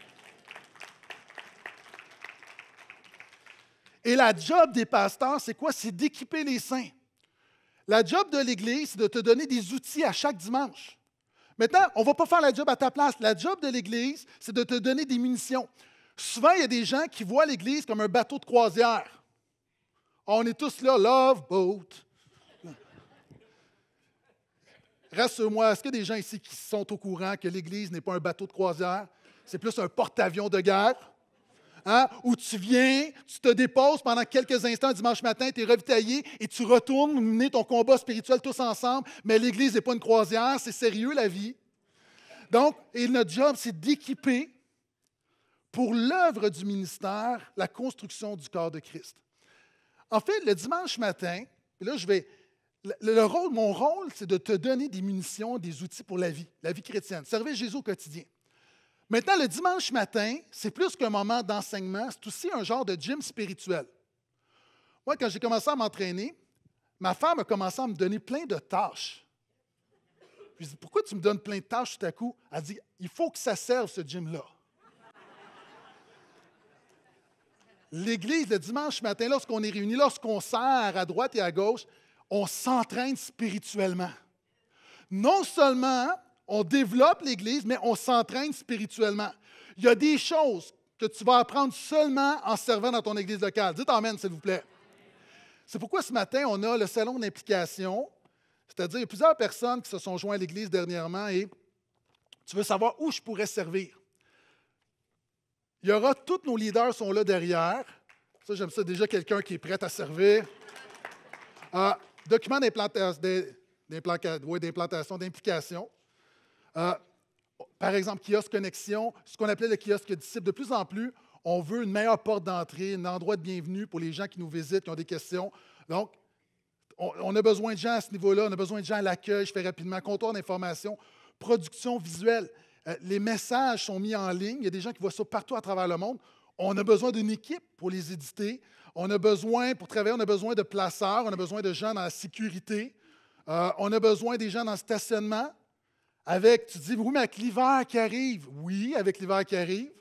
Et la job des pasteurs, c'est quoi? C'est d'équiper les saints. La job de l'Église, c'est de te donner des outils à chaque dimanche. Maintenant, on ne va pas faire la job à ta place. La job de l'Église, c'est de te donner des munitions. Souvent, il y a des gens qui voient l'Église comme un bateau de croisière. Ah, on est tous là, love boat. Rassure-moi, est-ce qu'il y a des gens ici qui sont au courant que l'Église n'est pas un bateau de croisière? C'est plus un porte-avions de guerre. Hein, où tu viens, tu te déposes pendant quelques instants dimanche matin, tu es revitaillé et tu retournes mener ton combat spirituel tous ensemble. Mais l'Église n'est pas une croisière, c'est sérieux la vie. Donc, et notre job, c'est d'équiper pour l'œuvre du ministère, la construction du corps de Christ. En fait, le dimanche matin, là je vais le, rôle, mon rôle, c'est de te donner des munitions, des outils pour la vie, la vie chrétienne. Servir Jésus au quotidien. Maintenant, le dimanche matin, c'est plus qu'un moment d'enseignement, c'est aussi un genre de gym spirituel. Moi, quand j'ai commencé à m'entraîner, ma femme a commencé à me donner plein de tâches. lui je dis, pourquoi tu me donnes plein de tâches tout à coup? Elle dit, il faut que ça serve ce gym-là. L'Église, le dimanche matin, lorsqu'on est réunis, lorsqu'on sert à droite et à gauche, on s'entraîne spirituellement. Non seulement on développe l'Église, mais on s'entraîne spirituellement. Il y a des choses que tu vas apprendre seulement en servant dans ton Église locale. Dites Amen, s'il vous plaît. C'est pourquoi ce matin, on a le salon d'implication, c'est-à-dire il y a plusieurs personnes qui se sont joints à l'Église dernièrement et tu veux savoir où je pourrais servir. Il y aura, tous nos leaders sont là derrière. Ça, j'aime ça déjà, quelqu'un qui est prêt à servir. Euh, document d'implantation, d'implication. Euh, par exemple, kiosque connexion, ce qu'on appelait le kiosque disciple. De plus en plus, on veut une meilleure porte d'entrée, un endroit de bienvenue pour les gens qui nous visitent, qui ont des questions. Donc, on, a besoin de gens à ce niveau-là, on a besoin de gens à l'accueil, je fais rapidement, comptoir d'informations. production visuelle. Euh, les messages sont mis en ligne, il y a des gens qui voient ça partout à travers le monde. On a besoin d'une équipe pour les éditer. On a besoin, pour travailler, on a besoin de placeurs, on a besoin de gens dans la sécurité. Euh, on a besoin des gens dans le stationnement. Avec, tu dis, oui, mais avec l'hiver qui arrive. Oui, avec l'hiver qui arrive.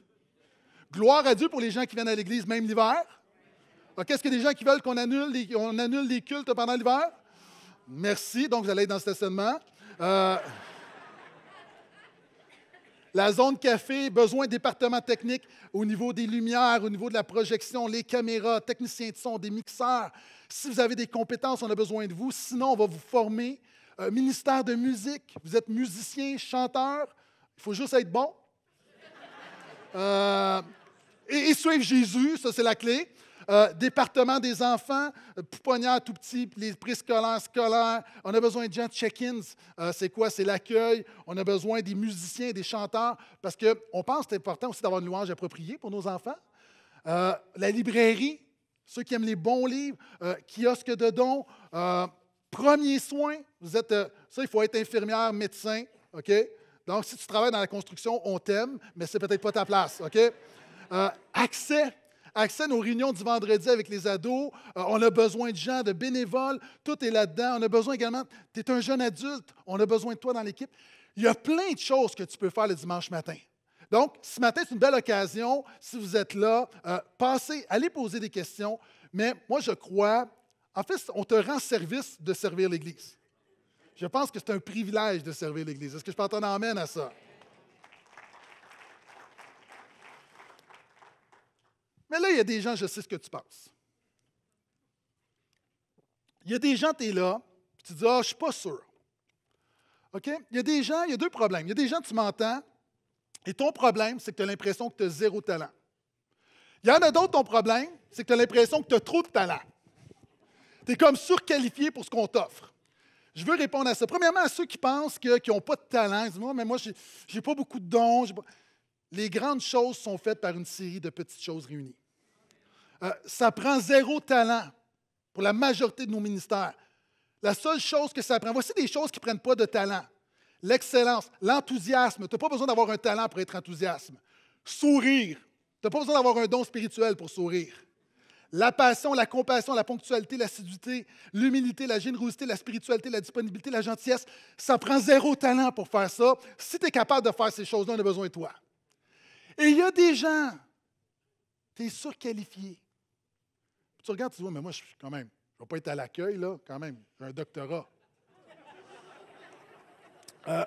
Gloire à Dieu pour les gens qui viennent à l'Église, même l'hiver. quest ce que y des gens qui veulent qu'on annule, les, annule les cultes pendant l'hiver? Merci, donc vous allez être dans le stationnement. Euh, la zone café, besoin de département technique au niveau des lumières, au niveau de la projection, les caméras, techniciens de son, des mixeurs. Si vous avez des compétences, on a besoin de vous. Sinon, on va vous former euh, ministère de musique, vous êtes musicien, chanteur, il faut juste être bon. Euh, et, suivre Jésus, ça c'est la clé. Euh, département des enfants, pouponnière tout petit, les préscolaires, scolaires. On a besoin de gens check-ins. c'est quoi? C'est l'accueil. On a besoin des musiciens, des chanteurs, parce qu'on pense que c'est important aussi d'avoir une louange appropriée pour nos enfants. la librairie, ceux qui aiment les bons livres, kiosque de dons. Premier soin, vous êtes, euh, ça, il faut être infirmière, médecin, OK? Donc, si tu travailles dans la construction, on t'aime, mais c'est peut-être pas ta place, OK? Euh, accès, accès à nos réunions du vendredi avec les ados. Euh, on a besoin de gens, de bénévoles. Tout est là-dedans. On a besoin également, tu es un jeune adulte, on a besoin de toi dans l'équipe. Il y a plein de choses que tu peux faire le dimanche matin. Donc, ce matin, c'est une belle occasion. Si vous êtes là, passez, allez poser des questions. Mais moi, je crois en fait, on te rend service de servir l'Église. Je pense que c'est un privilège de servir l'Église. Est-ce que je peux entendre amène à ça? Mais là, il y a des gens, je sais ce que tu penses. Il y a des gens, tu es là, puis tu dis, ah, je ne suis pas sûr. OK? Il y a des gens, il y a deux problèmes. Il y a des gens, tu m'entends, et ton problème, c'est que tu as l'impression que tu as zéro talent. Il y en a d'autres, ton problème, c'est que tu as l'impression que tu as trop de talent. Tu es comme surqualifié pour ce qu'on t'offre. Je veux répondre à ça. Premièrement, à ceux qui pensent qu'ils n'ont pas de talent, ils disent Moi, mais moi, je n'ai pas beaucoup de dons. Les grandes choses sont faites par une série de petites choses réunies. Euh, ça prend zéro talent pour la majorité de nos ministères. La seule chose que ça prend, voici des choses qui ne prennent pas de talent. L'excellence, l'enthousiasme. Tu n'as pas besoin d'avoir un talent pour être enthousiasme. Sourire. Tu n'as pas besoin d'avoir un don spirituel pour sourire la passion, la compassion, la ponctualité, l'assiduité, l'humilité, la générosité, la spiritualité, la disponibilité, la gentillesse. Ça prend zéro talent pour faire ça. Si tu es capable de faire ces choses-là, on a besoin de toi. Et il y a des gens, tu es surqualifié. Tu regardes, tu vois, mais moi, je suis quand même, je ne vais pas être à l'accueil, là, quand même, j'ai un doctorat. Euh,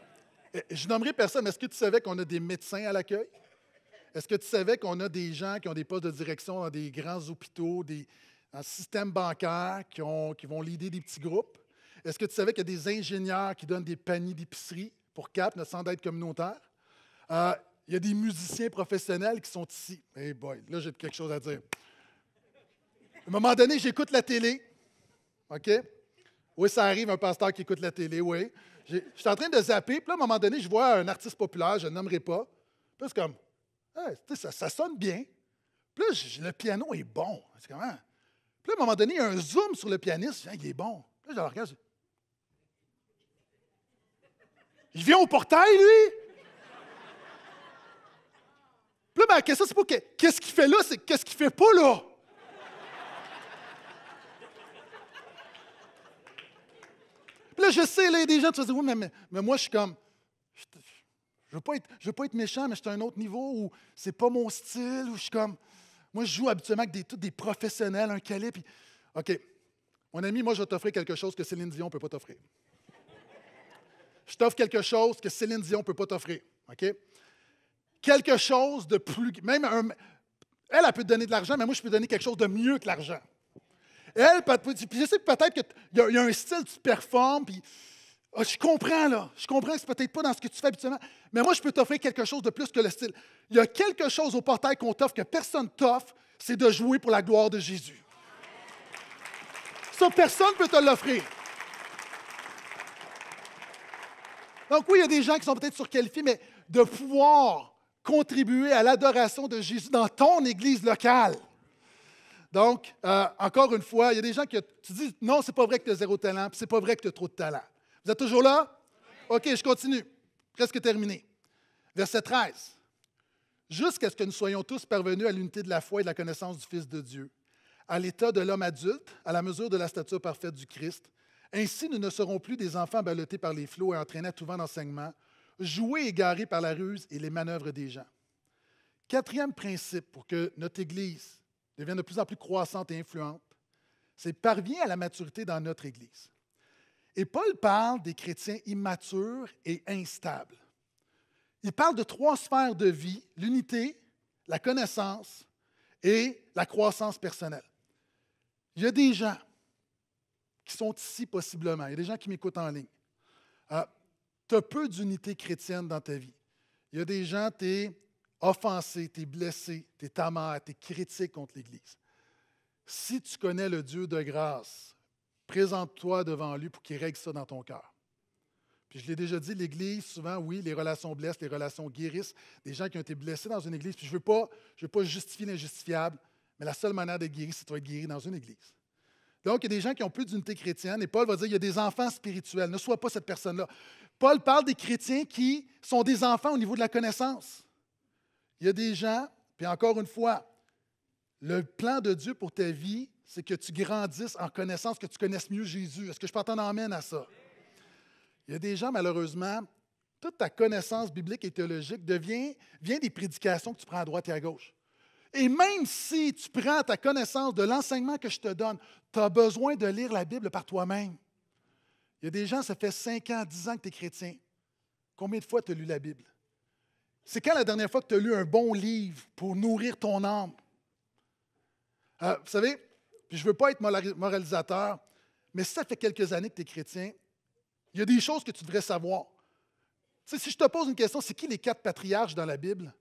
je nommerai personne, mais est-ce que tu savais qu'on a des médecins à l'accueil? Est-ce que tu savais qu'on a des gens qui ont des postes de direction dans des grands hôpitaux, des, dans bancaires système bancaire, qui, vont l'aider des petits groupes? Est-ce que tu savais qu'il y a des ingénieurs qui donnent des paniers d'épicerie pour CAP, notre centre d'aide communautaire? Euh, il y a des musiciens professionnels qui sont ici. Hey boy, là, j'ai quelque chose à dire. À un moment donné, j'écoute la télé. OK? Oui, ça arrive, un pasteur qui écoute la télé, oui. Je suis en train de zapper, puis là, à un moment donné, je vois un artiste populaire, je ne nommerai pas. Puis c'est comme, ça, ça, sonne bien. Puis là, le piano est bon. C'est comment? Puis là, à un moment donné, il y a un zoom sur le pianiste. Hein, il est bon. Puis là, je regarde. Il vient au portail, lui. Puis là, ben, qu'est-ce que c'est pas qu'est-ce qu'il fait là, c'est qu'est-ce qu'il fait pas là. Puis je sais, les il y a des gens qui disent, oui, mais, moi, je suis comme, je ne veux, pas être méchant, mais je suis à un autre niveau où c'est pas mon style, où je suis comme. Moi, je joue habituellement avec des, des professionnels, un calais, puis. OK, mon ami, moi, je vais t'offrir quelque chose que Céline Dion ne peut pas t'offrir. je t'offre quelque chose que Céline Dion ne peut pas t'offrir. OK? Quelque chose de plus. Même elle, a peut te donner de l'argent, mais moi, je peux donner quelque chose de mieux que l'argent. Elle, peut, je sais peut-être qu'il y, y, a un style, tu performes, puis ah, je comprends, là. Je comprends que c'est peut-être pas dans ce que tu fais habituellement, mais moi, je peux t'offrir quelque chose de plus que le style. Il y a quelque chose au portail qu'on t'offre que personne t'offre, c'est de jouer pour la gloire de Jésus. Ça, personne ne peut te l'offrir. Donc oui, il y a des gens qui sont peut-être surqualifiés, mais de pouvoir contribuer à l'adoration de Jésus dans ton église locale. Donc, euh, encore une fois, il y a des gens qui tu dis non, c'est pas vrai que tu as zéro talent, puis c'est pas vrai que tu as trop de talent. Vous êtes toujours là? OK, je continue. Presque terminé. Verset 13. Jusqu'à ce que nous soyons tous parvenus à l'unité de la foi et de la connaissance du Fils de Dieu, à l'état de l'homme adulte, à la mesure de la stature parfaite du Christ. Ainsi, nous ne serons plus des enfants ballottés par les flots et entraînés à tout vent d'enseignement, joués garés par la ruse et les manœuvres des gens. Quatrième principe pour que notre Église devienne de plus en plus croissante et influente, c'est parvient à la maturité dans notre Église. Et Paul parle des chrétiens immatures et instables. Il parle de trois sphères de vie, l'unité, la connaissance et la croissance personnelle. Il y a des gens qui sont ici possiblement, il y a des gens qui m'écoutent en ligne. Euh, tu as peu d'unité chrétienne dans ta vie. Il y a des gens, tu es offensé, tu es blessé, tu es ta tu es critique contre l'Église. Si tu connais le Dieu de grâce, Présente-toi devant lui pour qu'il règle ça dans ton cœur. Puis je l'ai déjà dit, l'Église, souvent, oui, les relations blessent, les relations guérissent. Des gens qui ont été blessés dans une Église. Puis je ne veux, pas, pas justifier l'injustifiable, mais la seule manière de guérir, c'est de être guéri dans une Église. Donc, il y a des gens qui ont plus d'unité chrétienne. Et Paul va dire, il y a des enfants spirituels. Ne sois pas cette personne-là. Paul parle des chrétiens qui sont des enfants au niveau de la connaissance. Il y a des gens, puis encore une fois, le plan de Dieu pour ta vie, c'est que tu grandisses en connaissance, que tu connaisses mieux Jésus. Est-ce que je peux t'en amène à ça? Il y a des gens, malheureusement, toute ta connaissance biblique et théologique devient, vient des prédications que tu prends à droite et à gauche. Et même si tu prends ta connaissance de l'enseignement que je te donne, tu as besoin de lire la Bible par toi-même. Il y a des gens, ça fait 5 ans, 10 ans que tu es chrétien. Combien de fois tu as lu la Bible? C'est quand la dernière fois que tu as lu un bon livre pour nourrir ton âme? Euh, vous savez, je ne veux pas être moralisateur, mais si ça fait quelques années que tu es chrétien, il y a des choses que tu devrais savoir. si je te pose une question, c'est qui les quatre patriarches dans la Bible?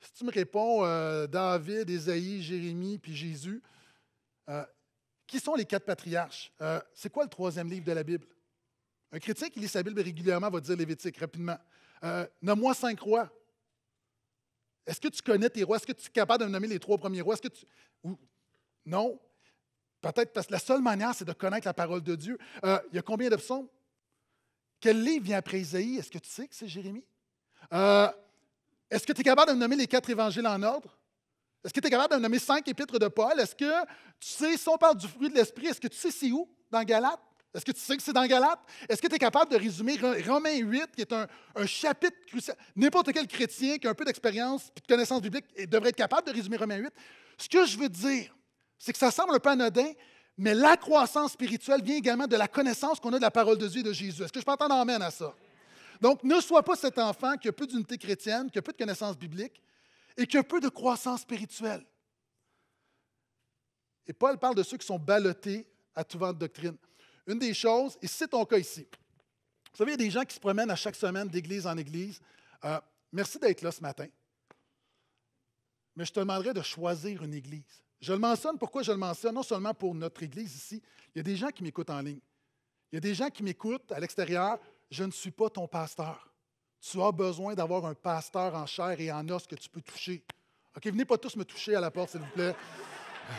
Si tu me réponds euh, David, Isaïe, Jérémie, puis Jésus, euh, qui sont les quatre patriarches? Euh, c'est quoi le troisième livre de la Bible? Un chrétien qui lit sa Bible régulièrement va dire Lévitique rapidement. Nomme-moi cinq rois. Est-ce que tu connais tes rois? Est-ce que tu es capable de nommer les trois premiers rois? Est-ce que tu... Non. Peut-être parce que la seule manière, c'est de connaître la parole de Dieu. Euh, il y a combien de psaumes? Quel livre vient après Isaïe? Est-ce que tu sais que c'est Jérémie? Euh, est-ce que tu es capable de nommer les quatre évangiles en ordre? Est-ce que tu es capable de nommer cinq épîtres de Paul? Est-ce que tu sais, si on parle du fruit de l'esprit, est-ce que tu sais c'est où dans Galate? Est-ce que tu sais que c'est dans Galate? Est-ce que tu es capable de résumer Romains 8, qui est un, chapitre crucial? N'importe quel chrétien qui a un peu d'expérience et de connaissance biblique devrait être capable de résumer Romains 8. Ce que je veux dire, c'est que ça semble un peu anodin, mais la croissance spirituelle vient également de la connaissance qu'on a de la parole de Dieu et de Jésus. Est-ce que je peux entendre amène à ça? Donc, ne sois pas cet enfant qui a peu d'unité chrétienne, qui a peu de connaissances bibliques et qui a peu de croissance spirituelle. Et Paul parle de ceux qui sont ballottés à tout vent de doctrine. Une des choses, et c'est ton cas ici. Vous savez, il y a des gens qui se promènent à chaque semaine d'église en église. Euh, merci d'être là ce matin. Mais je te demanderais de choisir une église. Je le mentionne, pourquoi je le mentionne? Non seulement pour notre Église ici, il y a des gens qui m'écoutent en ligne. Il y a des gens qui m'écoutent à l'extérieur. Je ne suis pas ton pasteur. Tu as besoin d'avoir un pasteur en chair et en os que tu peux toucher. OK, venez pas tous me toucher à la porte, s'il vous plaît.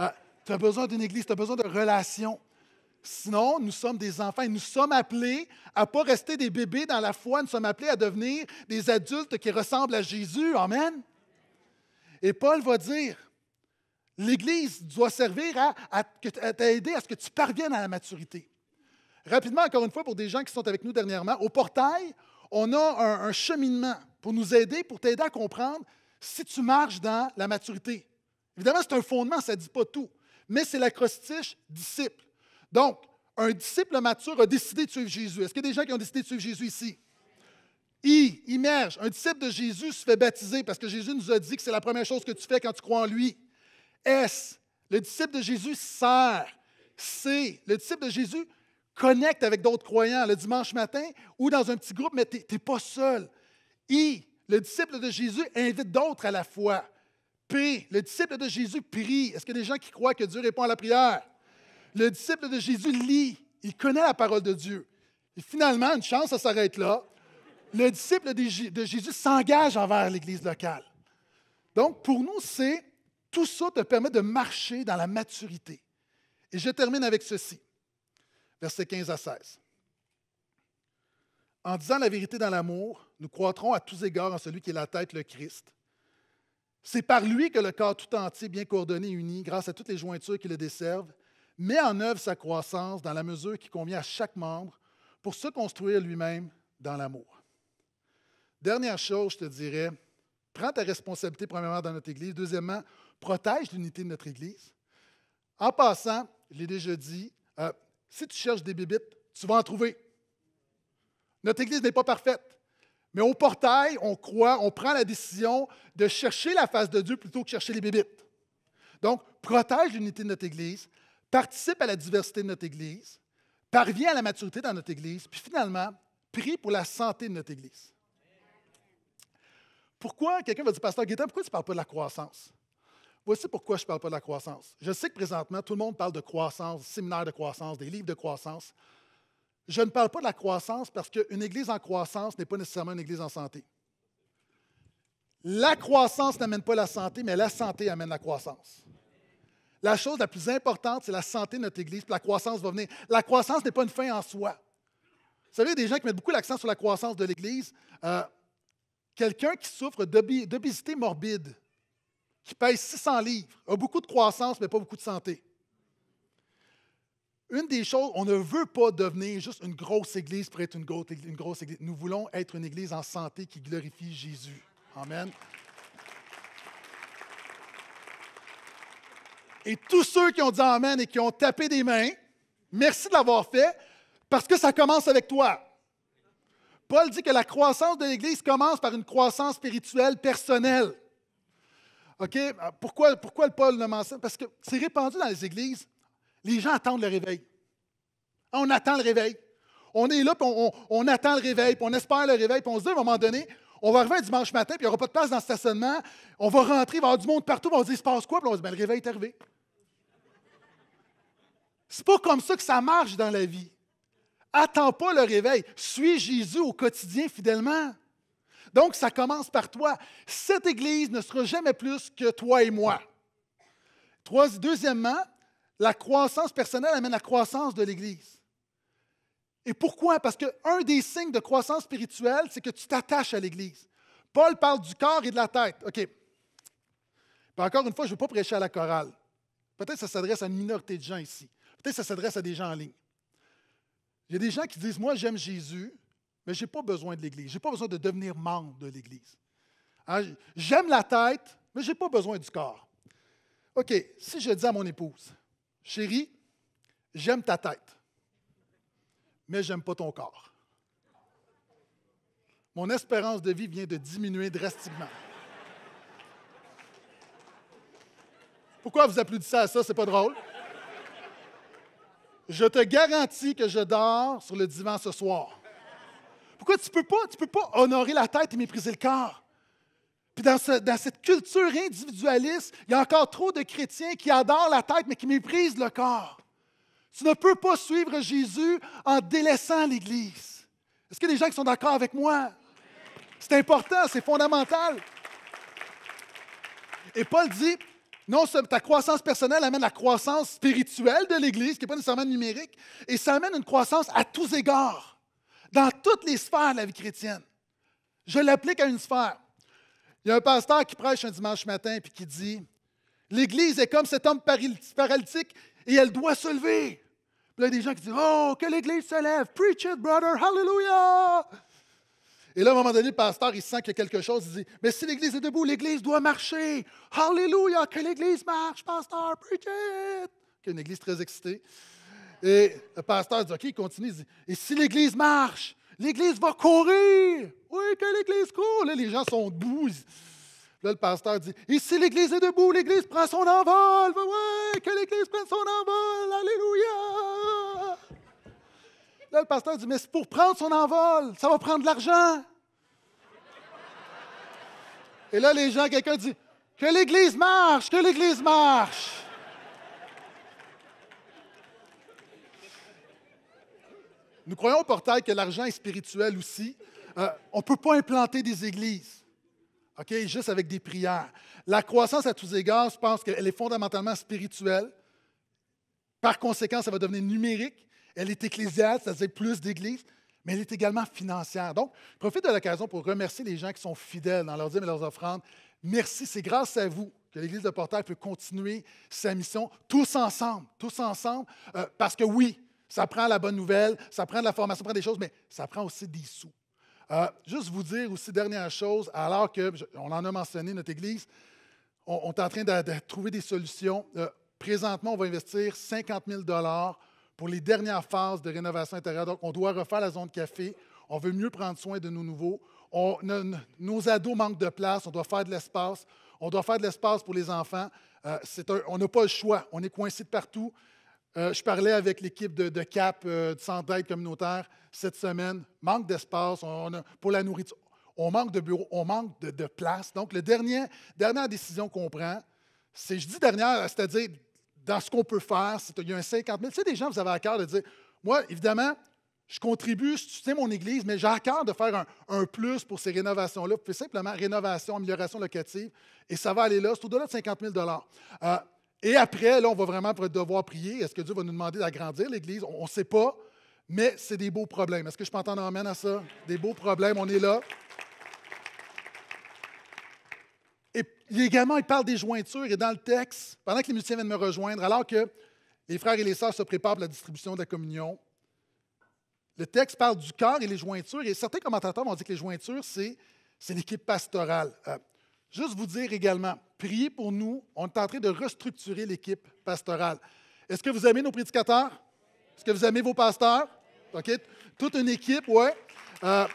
Ah, tu as besoin d'une Église, tu as besoin de relations. Sinon, nous sommes des enfants et nous sommes appelés à ne pas rester des bébés dans la foi. Nous sommes appelés à devenir des adultes qui ressemblent à Jésus. Amen. Et Paul va dire, l'Église doit servir à, t'aider à ce que tu parviennes à la maturité. Rapidement, encore une fois, pour des gens qui sont avec nous dernièrement, au portail, on a un, un cheminement pour nous aider, pour t'aider à comprendre si tu marches dans la maturité. Évidemment, c'est un fondement, ça ne dit pas tout, mais c'est l'acrostiche disciple. Donc, un disciple mature a décidé de suivre Jésus. Est-ce qu'il y a des gens qui ont décidé de suivre Jésus ici? I, immerge. Un disciple de Jésus se fait baptiser parce que Jésus nous a dit que c'est la première chose que tu fais quand tu crois en lui. S, le disciple de Jésus sert. C, le disciple de Jésus connecte avec d'autres croyants le dimanche matin ou dans un petit groupe, mais tu n'es pas seul. I, le disciple de Jésus invite d'autres à la foi. P, le disciple de Jésus prie. Est-ce qu'il y a des gens qui croient que Dieu répond à la prière? Le disciple de Jésus lit. Il connaît la parole de Dieu. Et finalement, une chance, ça s'arrête là le disciple de Jésus s'engage envers l'Église locale. Donc, pour nous, c'est tout ça te permet de marcher dans la maturité. Et je termine avec ceci, versets 15 à 16. En disant la vérité dans l'amour, nous croîtrons à tous égards en celui qui est la tête, le Christ. C'est par lui que le corps tout entier, bien coordonné et uni, grâce à toutes les jointures qui le desservent, met en œuvre sa croissance dans la mesure qui convient à chaque membre pour se construire lui-même dans l'amour. Dernière chose, je te dirais, prends ta responsabilité premièrement dans notre Église. Deuxièmement, protège l'unité de notre Église. En passant, je l'ai déjà dit, euh, si tu cherches des bébites, tu vas en trouver. Notre Église n'est pas parfaite. Mais au portail, on croit, on prend la décision de chercher la face de Dieu plutôt que chercher les bébites. Donc, protège l'unité de notre Église, participe à la diversité de notre Église, parviens à la maturité dans notre Église, puis finalement, prie pour la santé de notre Église. Pourquoi, quelqu'un va dire, Pasteur Guetta, pourquoi tu ne parles pas de la croissance? Voici pourquoi je ne parle pas de la croissance. Je sais que présentement, tout le monde parle de croissance, séminaire de croissance, des livres de croissance. Je ne parle pas de la croissance parce qu'une église en croissance n'est pas nécessairement une église en santé. La croissance n'amène pas la santé, mais la santé amène la croissance. La chose la plus importante, c'est la santé de notre Église, puis la croissance va venir. La croissance n'est pas une fin en soi. Vous savez, il y a des gens qui mettent beaucoup l'accent sur la croissance de l'Église. Euh, quelqu'un qui souffre d'obésité morbide, qui pèse 600 livres, a beaucoup de croissance, mais pas beaucoup de santé. Une des choses, on ne veut pas devenir juste une grosse église pour être une grosse, une grosse église. Nous voulons être une église en santé qui glorifie Jésus. Amen. Et tous ceux qui ont dit Amen et qui ont tapé des mains, merci de l'avoir fait, parce que ça commence avec toi. Paul dit que la croissance de l'Église commence par une croissance spirituelle personnelle. OK? Pourquoi, pourquoi le Paul le mentionne? Parce que c'est répandu dans les églises. Les gens attendent le réveil. On attend le réveil. On est là, puis on, attend le réveil, puis on espère le réveil, puis on se dit à un moment donné, on va arriver dimanche matin, puis il n'y aura pas de place dans le stationnement. On va rentrer, il va y avoir du monde partout, on se dit il se passe quoi? Puis on se dit, ben, le réveil est arrivé. C'est pas comme ça que ça marche dans la vie. Attends pas le réveil. Suis Jésus au quotidien fidèlement. Donc, ça commence par toi. Cette Église ne sera jamais plus que toi et moi. deuxièmement, la croissance personnelle amène la croissance de l'Église. Et pourquoi? Parce qu'un des signes de croissance spirituelle, c'est que tu t'attaches à l'Église. Paul parle du corps et de la tête. OK. encore une fois, je ne veux pas prêcher à la chorale. Peut-être que ça s'adresse à une minorité de gens ici. Peut-être que ça s'adresse à des gens en ligne. Il y a des gens qui disent, moi j'aime Jésus, mais je n'ai pas besoin de l'Église. Je n'ai pas besoin de devenir membre de l'Église. Hein? J'aime la tête, mais je n'ai pas besoin du corps. OK, si je dis à mon épouse, chérie, j'aime ta tête, mais j'aime pas ton corps. Mon espérance de vie vient de diminuer drastiquement. Pourquoi vous applaudissez à ça? C'est pas drôle. Je te garantis que je dors sur le divan ce soir. Pourquoi tu ne peux, pas, tu peux pas honorer la tête et mépriser le corps? Puis dans, dans cette culture individualiste, il y a encore trop de chrétiens qui adorent la tête mais qui méprisent le corps. Tu ne peux pas suivre Jésus en délaissant l'Église. Est-ce qu'il y a des gens qui sont d'accord avec moi? C'est important, c'est fondamental. Et Paul dit, non, ta croissance personnelle amène la croissance spirituelle de l'Église, qui n'est pas nécessairement numérique, et ça amène une croissance à tous égards, dans toutes les sphères de la vie chrétienne. Je l'applique à une sphère. Il y a un pasteur qui prêche un dimanche matin et qui dit L'Église est comme cet homme paralytique et elle doit se lever. Puis il y a des gens qui disent Oh, que l'Église se lève. Preach it, brother. Hallelujah. Et là, à un moment donné, le pasteur, il sent qu'il y a quelque chose. Il dit Mais si l'Église est debout, l'Église doit marcher. Alléluia, que l'Église marche, pasteur, preach it. Une Église très excitée. Et le pasteur dit OK, il continue. Il dit Et si l'Église marche, l'Église va courir. Oui, que l'Église court. Là, les gens sont debout. Là, le pasteur dit Et si l'Église est debout, l'Église prend son envol. Oui, que l'Église prenne son envol. Alléluia. Là, le pasteur dit, mais c'est pour prendre son envol, ça va prendre de l'argent. Et là, les gens, quelqu'un dit, que l'Église marche, que l'Église marche. Nous croyons au portail que l'argent est spirituel aussi. Euh, on ne peut pas implanter des églises, OK, juste avec des prières. La croissance à tous égards, je pense qu'elle est fondamentalement spirituelle. Par conséquent, ça va devenir numérique elle est ecclésiale, c'est-à-dire plus d'églises, mais elle est également financière. Donc, je profite de l'occasion pour remercier les gens qui sont fidèles dans leurs dîmes et leurs offrandes. Merci, c'est grâce à vous que l'Église de Portail peut continuer sa mission tous ensemble, tous ensemble, euh, parce que oui, ça prend la bonne nouvelle, ça prend de la formation, ça prend des choses, mais ça prend aussi des sous. Euh, juste vous dire aussi, dernière chose, alors qu'on en a mentionné, notre Église, on, est en train de, trouver des solutions. Euh, présentement, on va investir 50 000 pour les dernières phases de rénovation intérieure. Donc, on doit refaire la zone café. On veut mieux prendre soin de nos nouveaux. nos, ados manquent de place. On doit faire de l'espace. On doit faire de l'espace pour les enfants. Euh, on n'a pas le choix. On est coincé de partout. Euh, je parlais avec l'équipe de, CAP, de euh, du Centre d'aide communautaire, cette semaine. Manque d'espace on, pour la nourriture. On manque de bureaux, on manque de, de place. Donc, la dernière décision qu'on prend, c'est, je dis dernière, c'est-à-dire dans ce qu'on peut faire. Il y a un 50 000. Tu sais, des gens, vous avez à cœur de dire Moi, évidemment, je contribue, je soutiens mon Église, mais j'ai à cœur de faire un, plus pour ces rénovations-là. Vous simplement rénovation, amélioration locative, et ça va aller là. C'est au-delà de 50 000 euh, Et après, là, on va vraiment devoir prier. Est-ce que Dieu va nous demander d'agrandir l'Église On ne sait pas, mais c'est des beaux problèmes. Est-ce que je peux entendre amène à ça Des beaux problèmes, on est là. Il, également, il parle des jointures et dans le texte, pendant que les musiciens viennent me rejoindre, alors que les frères et les sœurs se préparent pour la distribution de la communion, le texte parle du corps et les jointures. Et certains commentateurs m'ont dit que les jointures, c'est, l'équipe pastorale. Euh, juste vous dire également, priez pour nous. On est en train de restructurer l'équipe pastorale. Est-ce que vous aimez nos prédicateurs? Est-ce que vous aimez vos pasteurs? OK? Toute une équipe, oui. Euh,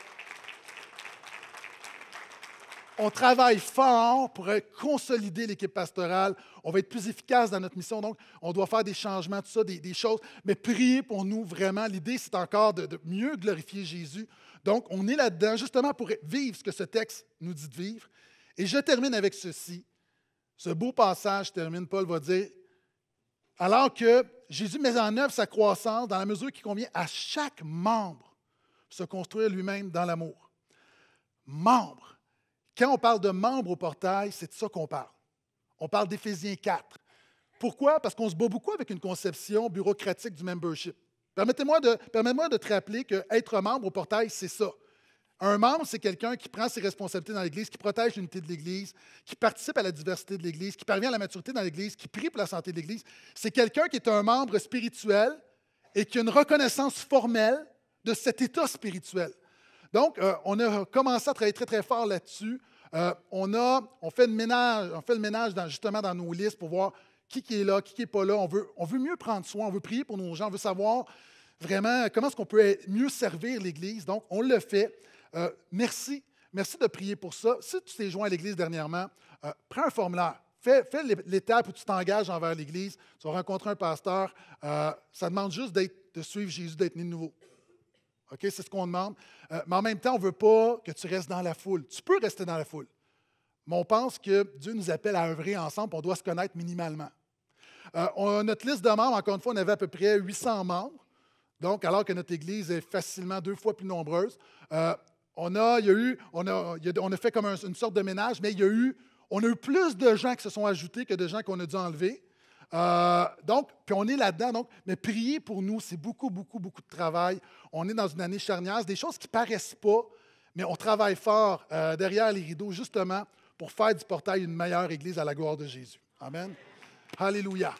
on travaille fort pour consolider l'équipe pastorale. On va être plus efficace dans notre mission. Donc, on doit faire des changements, tout ça, des, choses. Mais priez pour nous vraiment. L'idée, c'est encore de, mieux glorifier Jésus. Donc, on est là-dedans justement pour vivre ce que ce texte nous dit de vivre. Et je termine avec ceci. Ce beau passage termine, Paul va dire, alors que Jésus met en œuvre sa croissance dans la mesure qui convient à chaque membre, se construire lui-même dans l'amour. Membre. Quand on parle de membre au portail, c'est de ça qu'on parle. On parle d'Éphésiens 4. Pourquoi? Parce qu'on se bat beaucoup avec une conception bureaucratique du membership. Permettez-moi de, de te rappeler qu'être membre au portail, c'est ça. Un membre, c'est quelqu'un qui prend ses responsabilités dans l'Église, qui protège l'unité de l'Église, qui participe à la diversité de l'Église, qui parvient à la maturité dans l'Église, qui prie pour la santé de l'Église. C'est quelqu'un qui est un membre spirituel et qui a une reconnaissance formelle de cet état spirituel. Donc, euh, on a commencé à travailler très, très fort là-dessus. Euh, on, a, on, fait le ménage, on fait le ménage justement dans nos listes pour voir qui, qui est là, qui n'est pas là. On veut, on veut mieux prendre soin, on veut prier pour nos gens, on veut savoir vraiment comment est-ce qu'on peut mieux servir l'Église. Donc, on le fait. Euh, merci. Merci de prier pour ça. Si tu t'es joint à l'Église dernièrement, prends un formulaire. Fais, fais l'étape où tu t'engages envers l'Église. Tu vas rencontrer un pasteur. ça demande juste de suivre Jésus, d'être né de nouveau. C'est ce qu'on demande. Euh, mais en même temps, on ne veut pas que tu restes dans la foule. Tu peux rester dans la foule. Mais on pense que Dieu nous appelle à œuvrer ensemble, on doit se connaître minimalement. Euh, on, notre liste de membres, encore une fois, on avait à peu près 800 membres. Donc, alors que notre Église est facilement deux fois plus nombreuse, euh, on, a, eu, on, a, on a fait comme une sorte de ménage, mais il y eu, on a eu plus de gens qui se sont ajoutés que de gens qu'on a dû enlever. Euh, donc, puis on est là-dedans. Donc, mais prier pour nous, c'est beaucoup, beaucoup, beaucoup de travail. On est dans une année charnière, des choses qui paraissent pas, mais on travaille fort euh, derrière les rideaux, justement, pour faire du portail une meilleure Église à la gloire de Jésus. Amen. Alléluia.